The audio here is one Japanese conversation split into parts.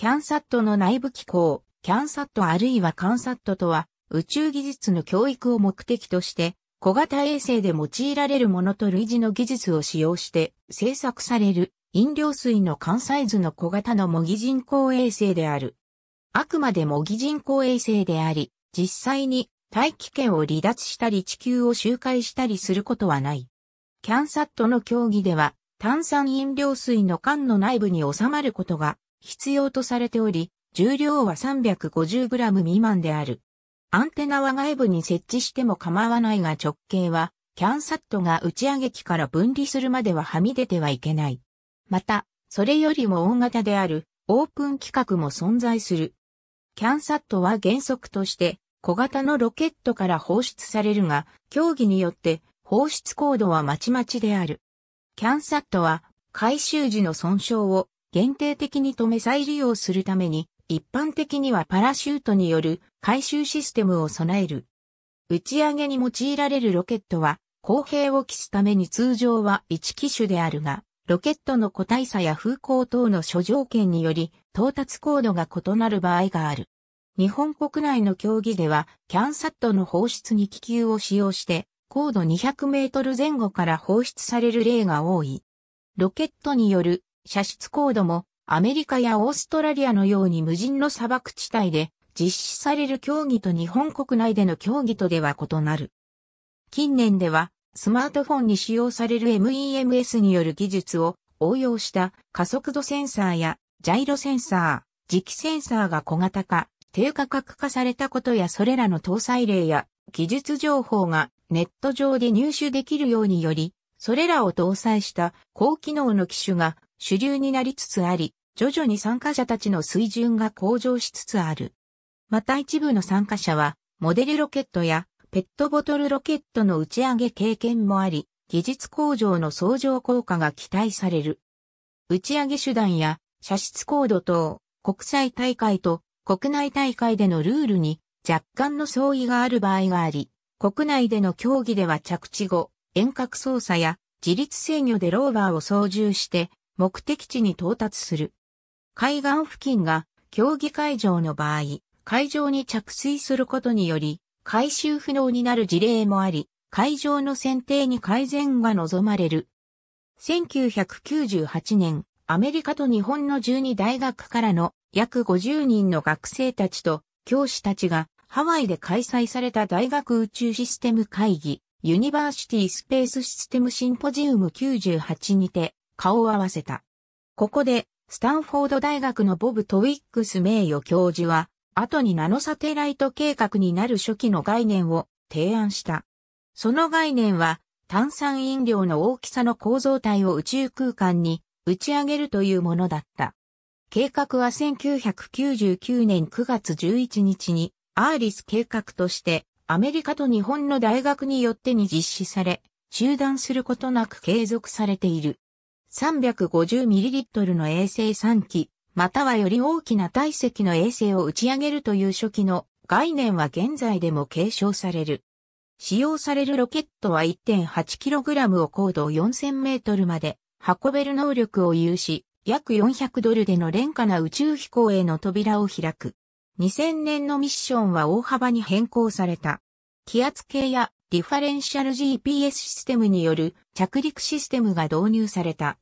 キャンサットの内部機構、キャンサットあるいはカンサットとは、宇宙技術の教育を目的として、小型衛星で用いられるものと類似の技術を使用して制作される飲料水の缶サイズの小型の模擬人工衛星である。あくまで模擬人工衛星であり、実際に大気圏を離脱したり地球を周回したりすることはない。キャンサットの競技では炭酸飲料水の缶の内部に収まることが必要とされており、重量は 350g 未満である。アンテナは外部に設置しても構わないが直径は、キャンサットが打ち上げ機から分離するまでははみ出てはいけない。また、それよりも大型である、オープン規格も存在する。キャンサットは原則として、小型のロケットから放出されるが、競技によって放出高度はまちまちである。キャンサットは、回収時の損傷を限定的に止め再利用するために、一般的にはパラシュートによる回収システムを備える。打ち上げに用いられるロケットは、公平を期すために通常は1機種であるが、ロケットの個体差や風向等の諸条件により、到達高度が異なる場合がある。日本国内の競技では、キャンサットの放出に気球を使用して、高度200メートル前後から放出される例が多い。ロケットによる射出高度もアメリカやオーストラリアのように無人の砂漠地帯で実施される競技と日本国内での競技とでは異なる。近年ではスマートフォンに使用される MEMS による技術を応用した加速度センサーやジャイロセンサー、磁気センサーが小型化、低価格化されたことやそれらの搭載例や技術情報がネット上で入手できるようにより、それらを搭載した高機能の機種が主流になりつつあり、徐々に参加者たちの水準が向上しつつある。また一部の参加者は、モデルロケットやペットボトルロケットの打ち上げ経験もあり、技術向上の相乗効果が期待される。打ち上げ手段や射出高度等、国際大会と国内大会でのルールに若干の相違がある場合があり、国内での競技では着地後、遠隔操作や自律制御でローバーを操縦して目的地に到達する。海岸付近が競技会場の場合、会場に着水することにより、回収不能になる事例もあり、会場の選定に改善が望まれる。1998年、アメリカと日本の12大学からの約50人の学生たちと教師たちがハワイで開催された大学宇宙システム会議ユニバーシティスペースシステムシンポジウム98にて顔を合わせた。ここで、スタンフォード大学のボブ・トウィックス名誉教授は、後にナノサテライト計画になる初期の概念を提案した。その概念は、炭酸飲料の大きさの構造体を宇宙空間に打ち上げるというものだった。計画は1999年9月11日にアーリス計画としてアメリカと日本の大学によってに実施され、中断することなく継続されている。350ml の衛星3機、またはより大きな体積の衛星を打ち上げるという初期の概念は現在でも継承される。使用されるロケットは 1.8kg を高度4000メートルまで運べる能力を有し、約400ドルでの廉価な宇宙飛行への扉を開く。2000年のミッションは大幅に変更された。気圧計やディファレンシャル GPS システムによる着陸システムが導入された。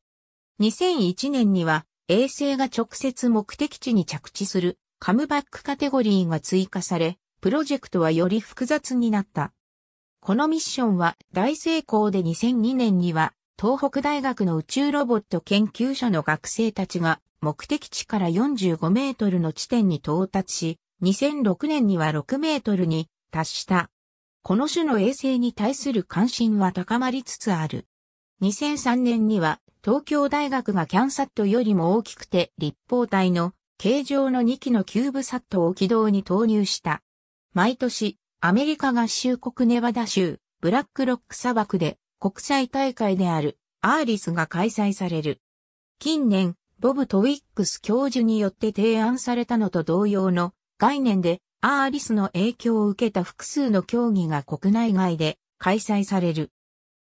2001年には衛星が直接目的地に着地するカムバックカテゴリーが追加され、プロジェクトはより複雑になった。このミッションは大成功で2002年には東北大学の宇宙ロボット研究所の学生たちが目的地から45メートルの地点に到達し、2006年には6メートルに達した。この種の衛星に対する関心は高まりつつある。2003年には東京大学がキャンサットよりも大きくて立方体の形状の2機のキューブサットを軌道に投入した。毎年、アメリカ合衆国ネバダ州、ブラックロック砂漠で国際大会であるアーリスが開催される。近年、ボブ・トウィックス教授によって提案されたのと同様の概念でアーリスの影響を受けた複数の競技が国内外で開催される。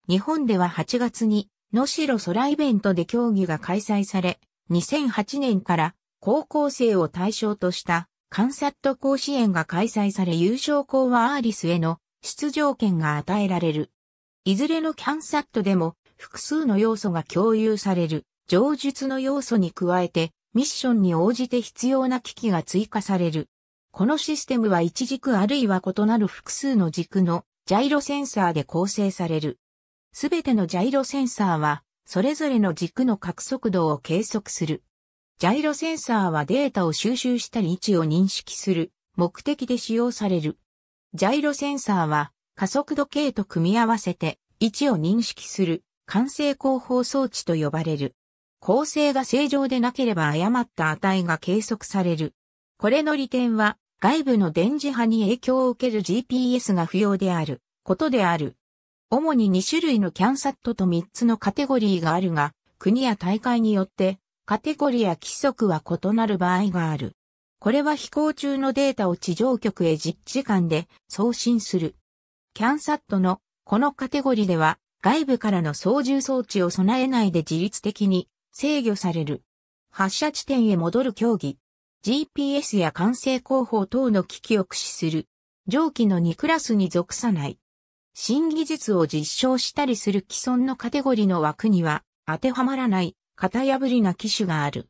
日本では8月に野代空イベントで競技が開催され、2008年から高校生を対象とした観察甲子園が開催され優勝校はアーリスへの出場権が与えられる。いずれのキャンサットでも複数の要素が共有される。上述の要素に加えてミッションに応じて必要な機器が追加される。このシステムは一軸あるいは異なる複数の軸のジャイロセンサーで構成される。すべてのジャイロセンサーは、それぞれの軸の角速度を計測する。ジャイロセンサーはデータを収集したり位置を認識する目的で使用される。ジャイロセンサーは加速度計と組み合わせて位置を認識する完成広報装置と呼ばれる。構成が正常でなければ誤った値が計測される。これの利点は、外部の電磁波に影響を受ける GPS が不要である、ことである。主に2種類のキャンサットと3つのカテゴリーがあるが、国や大会によって、カテゴリーや規則は異なる場合がある。これは飛行中のデータを地上局へ実時間で送信する。キャンサットのこのカテゴリーでは外部からの操縦装置を備えないで自律的に制御される。発射地点へ戻る競技。GPS や管制広報等の機器を駆使する、上記の2クラスに属さない。新技術を実証したりする既存のカテゴリの枠には当てはまらない型破りな機種がある。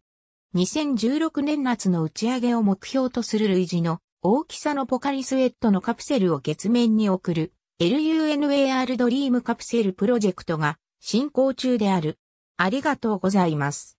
2016年夏の打ち上げを目標とする類似の大きさのポカリスエットのカプセルを月面に送る LUNAR ドリームカプセルプロジェクトが進行中である。ありがとうございます。